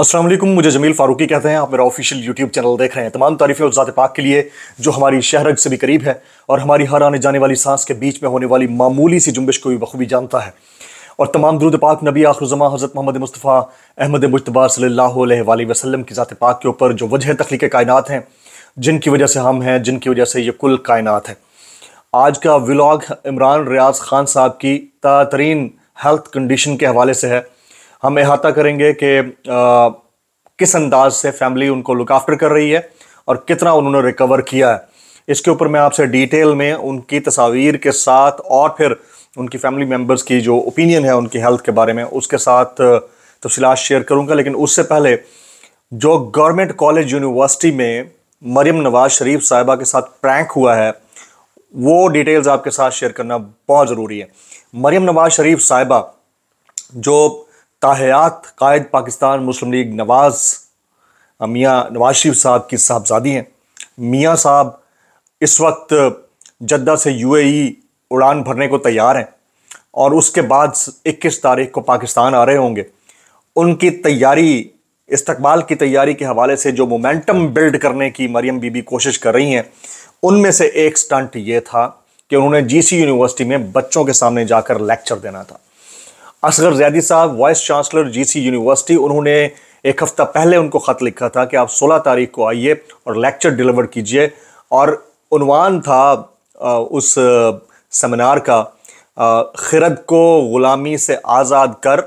असलम मुझे जमील फारूकी कहते हैं आप मेरा ऑफिशियल यूट्यूब चैनल देख रहे हैं तमाम तारीफ़ें और ज़ा पाक के लिए जो हमारी शहरज से भी करीब है और हमारी हर आने जाने वाली सांस के बीच में होने वाली मामूली सी जुम्बिश को भी बखूबी जानता है और तमाम दुरूद पाक नबी आखरुजमा हज़रत मोहम्मद मुस्तफ़ा अहमद मुशतबा सल्ला वसलम की ज़ात पाक के ऊपर जो वजह तख्लीक कायनत हैं जिनकी वजह से हम हैं जिनकी वजह से ये कुल कायनत है आज का व्लाग इमरान रियाज खान साहब की तातरीन हेल्थ कंडीशन के हवाले से है हम अहाता करेंगे कि किस अंदाज से फैमिली उनको लुक आफ्टर कर रही है और कितना उन्होंने रिकवर किया है इसके ऊपर मैं आपसे डिटेल में उनकी तस्वीर के साथ और फिर उनकी फैमिली मेम्बर्स की जो ओपिनियन है उनकी हेल्थ के बारे में उसके साथ तफसीत शेयर करूँगा लेकिन उससे पहले जो गवर्नमेंट कॉलेज यूनिवर्सिटी में मरियम नवाज शरीफ साहिबा के साथ प्रैंक हुआ है वो डिटेल्स आपके साथ शेयर करना बहुत ज़रूरी है मरियम नवाज शरीफ साहिबा जो ताहयात कायद पाकिस्तान मुस्लिम लीग नवाज़ मियाँ नवाज शरीफ साहब की साहबजादी हैं मियाँ साहब इस वक्त जद्दा से यूएई उड़ान भरने को तैयार हैं और उसके बाद 21 तारीख को पाकिस्तान आ रहे होंगे उनकी तैयारी इस्तकबाल की तैयारी के हवाले से जो मोमेंटम बिल्ड करने की मरियम बीबी कोशिश कर रही हैं उनमें से एक स्टंट ये था कि उन्होंने जीसी यूनिवर्सिटी में बच्चों के सामने जाकर लेक्चर देना था असगर जैदी साहब वाइस चांसलर जीसी यूनिवर्सिटी उन्होंने एक हफ्ता पहले उनको ख़त लिखा था कि आप 16 तारीख को आइए और लेक्चर डिलीवर कीजिए और उनवान था उस सेमिनार का खिरद को ग़ुलामी से आज़ाद कर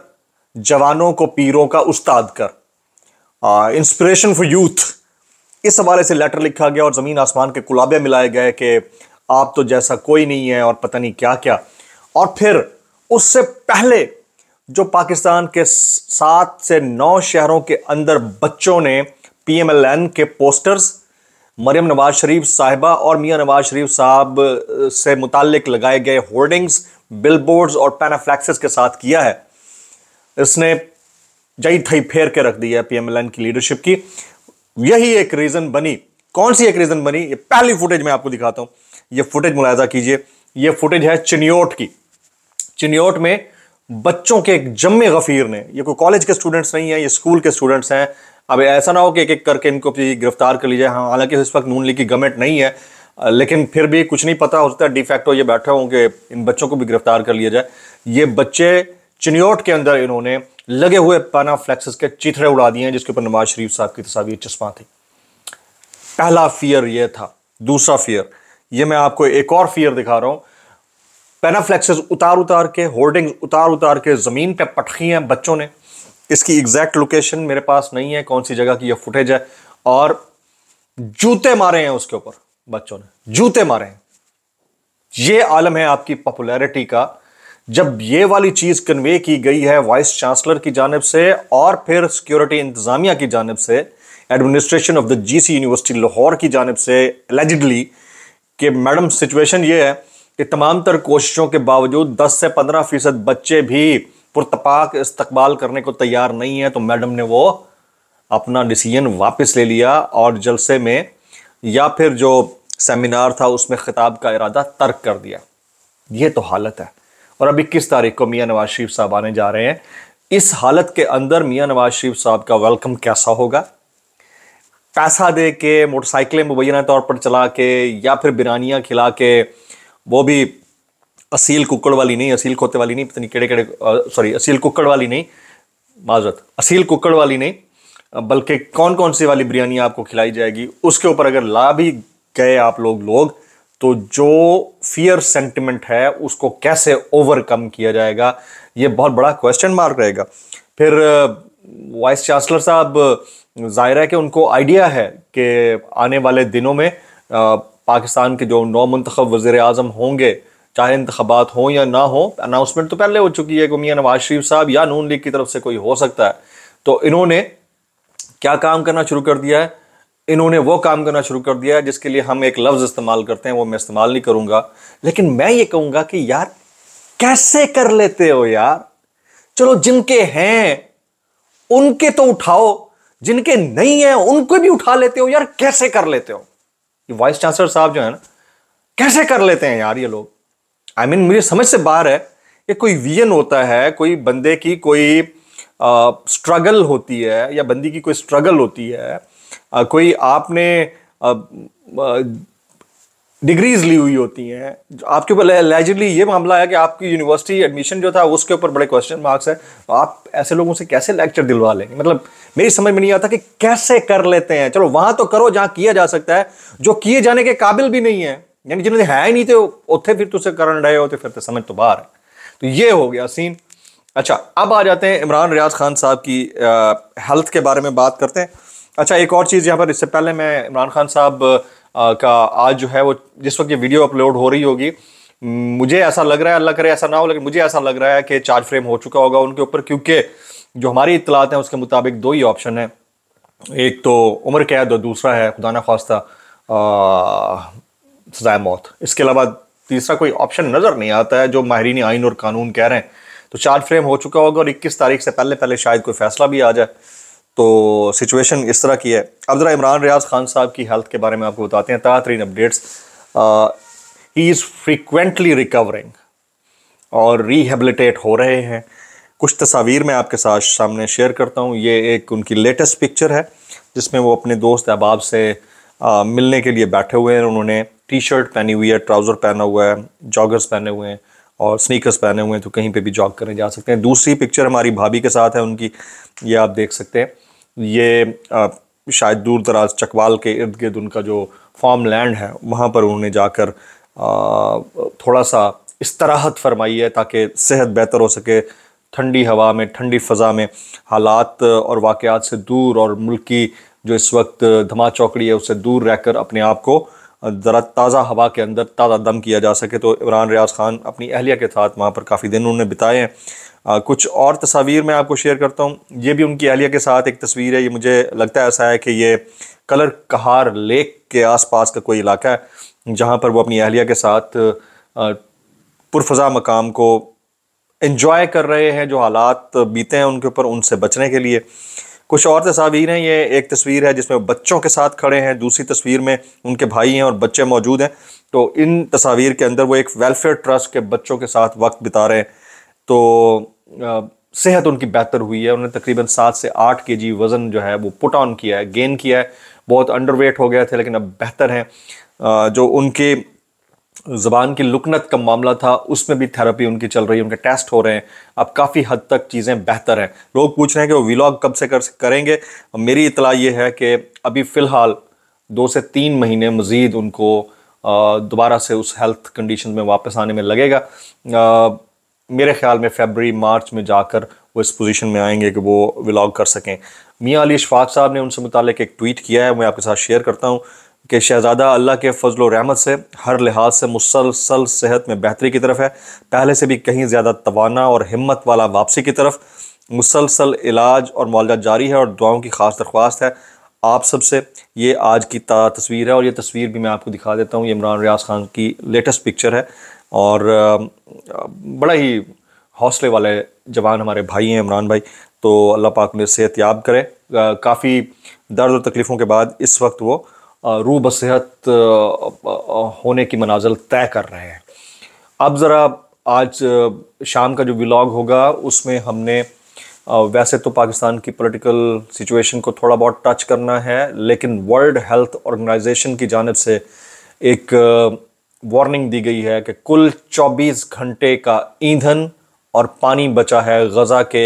जवानों को पीरों का उस्ताद कर इंस्पिरेशन फॉर यूथ इस हवाले से लेटर लिखा गया और ज़मीन आसमान के कुलाबे मिलाए गए कि आप तो जैसा कोई नहीं है और पता नहीं क्या क्या और फिर उससे पहले जो पाकिस्तान के सात से नौ शहरों के अंदर बच्चों ने पीएमएलएन के पोस्टर्स मरियम नवाज शरीफ साहिबा और मियां नवाज शरीफ साहब से मुतक लगाए गए होर्डिंग्स बिलबोर्ड्स और पैनाफ्लैक्सेस के साथ किया है इसने जई थई फेर के रख दिया है पीएमएलएन की लीडरशिप की यही एक रीज़न बनी कौन सी एक रीज़न बनी ये पहली फुटेज मैं आपको दिखाता हूं ये फुटेज मुलायजा कीजिए ये फुटेज है चिन्योट की चिन्योट में बच्चों के एक जम्मे गफीर ने ये कोई कॉलेज के स्टूडेंट्स नहीं है ये स्कूल के स्टूडेंट्स हैं अब ऐसा ना हो कि एक एक करके इनको भी गिरफ्तार कर लीजिए हाँ हालांकि इस वक्त नून लीग की गवर्नमेंट नहीं है लेकिन फिर भी कुछ नहीं पता हो सकता डिफेक्ट हो ये बैठे हों कि इन बच्चों को भी गिरफ्तार कर लिया जाए ये बच्चे चिन्योट के अंदर इन्होंने लगे हुए पाना फ्लैक्सेस के चिथरे उड़ा दिए हैं जिसके ऊपर नवाज शरीफ साहब की तस्वीर चश्मा थी पहला फियर यह था दूसरा फियर ये मैं आपको एक और फियर दिखा रहा हूँ पेनाफ्लेक्सेस उतार उतार के होर्डिंग उतार उतार के ज़मीन पे पटखी हैं बच्चों ने इसकी एग्जैक्ट लोकेशन मेरे पास नहीं है कौन सी जगह की यह फुटेज है और जूते मारे हैं उसके ऊपर बच्चों ने जूते मारे हैं ये आलम है आपकी पॉपुलैरिटी का जब ये वाली चीज़ कन्वे की गई है वाइस चांसलर की जानब से और फिर सिक्योरिटी इंतज़ामिया की जानब से administration of the GC university Lahore की जानब से एलिजिडली कि मैडम सिचुएशन ये है कि तमाम तर कोशिशों के बावजूद 10 से 15 फीसद बच्चे भी पुरतपाक इस्तकबाल करने को तैयार नहीं है तो मैडम ने वो अपना डिसीजन वापस ले लिया और जलसे में या फिर जो सेमिनार था उसमें खिताब का इरादा तर्क कर दिया ये तो हालत है और अब इक्कीस तारीख को मियाँ नवाज शरीफ साहब आने जा रहे हैं इस हालत के अंदर मियाँ नवाज शरीफ साहब का वेलकम कैसा होगा पैसा दे के मोटरसाइकिलें मुबैना तौर पर चला के या फिर बिरानियाँ खिला के वो भी असील कुकड़ वाली नहीं असील खोते वाली नहीं पता नहीं केड़े केड़े सॉरी असील कुकड़ वाली नहीं माजरत असील कुकड़ वाली नहीं बल्कि कौन कौन सी वाली बिरयानी आपको खिलाई जाएगी उसके ऊपर अगर ला भी गए आप लोग लोग तो जो फियर सेंटिमेंट है उसको कैसे ओवरकम किया जाएगा ये बहुत बड़ा क्वेश्चन मार्क रहेगा फिर वाइस चांसलर साहब जाहिर है कि उनको आइडिया है कि आने वाले दिनों में पाकिस्तान के जो नौ मंतखब वजे अजम होंगे चाहे इंतबात हों या ना हो अनाउंसमेंट तो पहले हो चुकी है कि मियाँ नवाज शरीफ साहब या नून लीग की तरफ से कोई हो सकता है तो इन्होंने क्या काम करना शुरू कर दिया है इन्होंने वो काम करना शुरू कर दिया है जिसके लिए हम एक लफ्ज़ इस्तेमाल करते हैं वो मैं इस्तेमाल नहीं करूँगा लेकिन मैं ये कहूँगा कि यार कैसे कर लेते हो यार चलो जिनके हैं उनके तो उठाओ जिनके नहीं हैं उनको भी उठा लेते हो यार कैसे कर लेते हो वाइस चांसलर साहब जो है ना कैसे कर लेते हैं यार ये लोग आई I मीन mean, मुझे समझ से बाहर है ये कोई विजन होता है कोई बंदे की कोई स्ट्रगल होती है या बंदी की कोई स्ट्रगल होती है आ, कोई आपने आ, आ, डिग्रीज ली हुई होती हैं आपके ऊपर लेजरली ये मामला है कि आपकी यूनिवर्सिटी एडमिशन जो था उसके ऊपर बड़े क्वेश्चन मार्क्स है तो आप ऐसे लोगों से कैसे लेक्चर दिलवा लेंगे मतलब मेरी समझ में नहीं आता कि कैसे कर लेते हैं चलो वहाँ तो करो जहाँ किया जा सकता है जो किए जाने के काबिल भी नहीं है यानी जिन्होंने है ही नहीं थे उत्थे फिर तुझसे तो कर रहे हो तो फिर तो समझ तो बाहर है तो ये हो गया सीन अच्छा अब आ जाते हैं इमरान रियाज खान साहब की हेल्थ के बारे में बात करते हैं अच्छा एक और चीज़ यहाँ पर इससे पहले मैं इमरान खान साहब का आज जो है वो जिस वक्त ये वीडियो अपलोड हो रही होगी मुझे ऐसा लग रहा है अल्लाह करे ऐसा ना हो लेकिन मुझे ऐसा लग रहा है कि चार्ज फ्रेम हो चुका होगा उनके ऊपर क्योंकि जो हमारी इतलात हैं उसके मुताबिक दो ही ऑप्शन है एक तो उम्र कैद और दूसरा है खुदा ना खास्ता सजाए मौत इसके अलावा तीसरा कोई ऑप्शन नज़र नहीं आता है जो माहरीन आइन और कानून कह रहे हैं तो चार्ज फ्रेम हो चुका होगा और 21 तारीख से पहले पहले शायद कोई फैसला भी आ जाए तो सिचुएशन इस तरह की है अब ज़रा इमरान रियाज खान साहब की हेल्थ के बारे में आपको बताते हैं तातरीन updates he is frequently recovering और रिहेबलीटेट हो रहे हैं कुछ तस्वीर मैं आपके साथ सामने शेयर करता हूँ ये एक उनकी लेटेस्ट पिक्चर है जिसमें वो अपने दोस्त अहबाब से आ, मिलने के लिए बैठे हुए हैं उन्होंने टी शर्ट पहनी हुई है ट्राउज़र पहना हुआ है जॉगर्स पहने हुए हैं और स्नीकर्स पहने हुए हैं तो कहीं पे भी जॉग करने जा सकते हैं दूसरी पिक्चर हमारी भाभी के साथ है उनकी ये आप देख सकते हैं ये शायद दूर दराज चकवाल के इर्द गिर्द उनका जो फार्म लैंड है वहाँ पर उन्होंने जाकर थोड़ा सा इस फरमाई है ताकि सेहत बेहतर हो सके ठंडी हवा में ठंडी फ़ज़ा में हालात और वाक़ात से दूर और मुल्क की जो इस वक्त धमा चौकड़ी है उससे दूर रहकर अपने आप को ज़रा ताज़ा हवा के अंदर ताज़ा दम किया जा सके तो इमरान रियाज ख़ान अपनी अहलिया के साथ वहाँ पर काफ़ी दिन उन्होंने बिताए हैं कुछ और तस्वीर मैं आपको शेयर करता हूँ ये भी उनकी अहलिया के साथ एक तस्वीर है ये मुझे लगता है ऐसा है कि ये कलर कहार लेक के आसपास का कोई इलाका है जहाँ पर वो अपनी अहलिया के साथ पुरफजा मकाम को इन्जॉय कर रहे हैं जो हालात बीते हैं उनके ऊपर उनसे बचने के लिए कुछ और तस्वीर हैं ये एक तस्वीर है जिसमें बच्चों के साथ खड़े हैं दूसरी तस्वीर में उनके भाई हैं और बच्चे मौजूद हैं तो इन तस्वीर के अंदर वो एक वेलफेयर ट्रस्ट के बच्चों के साथ वक्त बिता रहे हैं तो आ, सेहत उनकी बेहतर हुई है उन्होंने तकरीबन सात से आठ के जी वज़न जो है वो पुट ऑन किया है गेन किया है बहुत अंडर हो गया थे लेकिन अब बेहतर हैं जो उनके ज़बान की लुकनत का मामला था उसमें भी थेरेपी उनकी चल रही है उनके टेस्ट हो रहे हैं अब काफ़ी हद तक चीज़ें बेहतर हैं लोग पूछ रहे हैं कि वो विलाग कब से कर करेंगे मेरी इतला ये है कि अभी फ़िलहाल दो से तीन महीने मज़ीद उनको दोबारा से उस हेल्थ कंडीशन में वापस आने में लगेगा आ, मेरे ख्याल में फेबरी मार्च में जाकर वो इस पोजीशन में आएंगे कि वो विलाग कर सकें मियाँ अली शफाक साहब ने उनसे मुतल एक ट्वीट किया है मैं आपके साथ शेयर करता हूँ कि शहज़ादा अल्लाह के फजल रहमत से हर लिहाज से मुसलसल सेहत में बेहतरी की तरफ है पहले से भी कहीं ज़्यादा तोाना और हिम्मत वाला वापसी की तरफ मुसलसल इलाज और मुआवजा जारी है और दुआओं की ख़ास दरख्वास्त है आप सबसे ये आज की तस्वीर है और ये तस्वीर भी मैं आपको दिखा देता हूँ ये इमरान रियाज खान की लेटेस्ट पिक्चर है और बड़ा ही हौसले वाले जवान हमारे भाई हैं इमरान भाई तो अल्लाह पाक उन्हें सेहत याब करे काफ़ी दर्द और तकलीफ़ों के बाद इस वक्त वो रूब सेहत होने की मनाजल तय कर रहे हैं अब ज़रा आज शाम का जो व्लॉग होगा उसमें हमने वैसे तो पाकिस्तान की पॉलिटिकल सिचुएशन को थोड़ा बहुत टच करना है लेकिन वर्ल्ड हेल्थ ऑर्गेनाइजेशन की जानब से एक वार्निंग दी गई है कि कुल 24 घंटे का ईंधन और पानी बचा है गज़ा के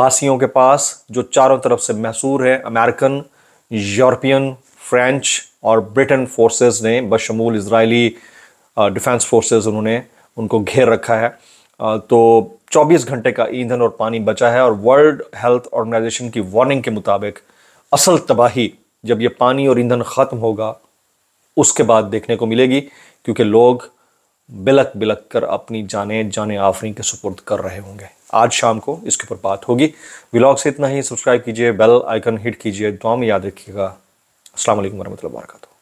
बासियों के पास जो चारों तरफ से महसूर है अमेरिकन यूरोपियन फ्रेंच और ब्रिटेन फोर्सेस ने बशमूल इसराइली डिफेंस फोर्सेस उन्होंने उनको घेर रखा है तो 24 घंटे का ईंधन और पानी बचा है और वर्ल्ड हेल्थ ऑर्गेनाइजेशन की वार्निंग के मुताबिक असल तबाही जब ये पानी और ईंधन ख़त्म होगा उसके बाद देखने को मिलेगी क्योंकि लोग बिलक बिलक कर अपनी जाने जाने आफरी के सुपुर्द कर रहे होंगे आज शाम को इसके ऊपर बात होगी ब्लॉग से इतना ही सब्सक्राइब कीजिए बेल आइकन हिट कीजिए दुआ में याद रखिएगा अल्लाम वरहमल वर्का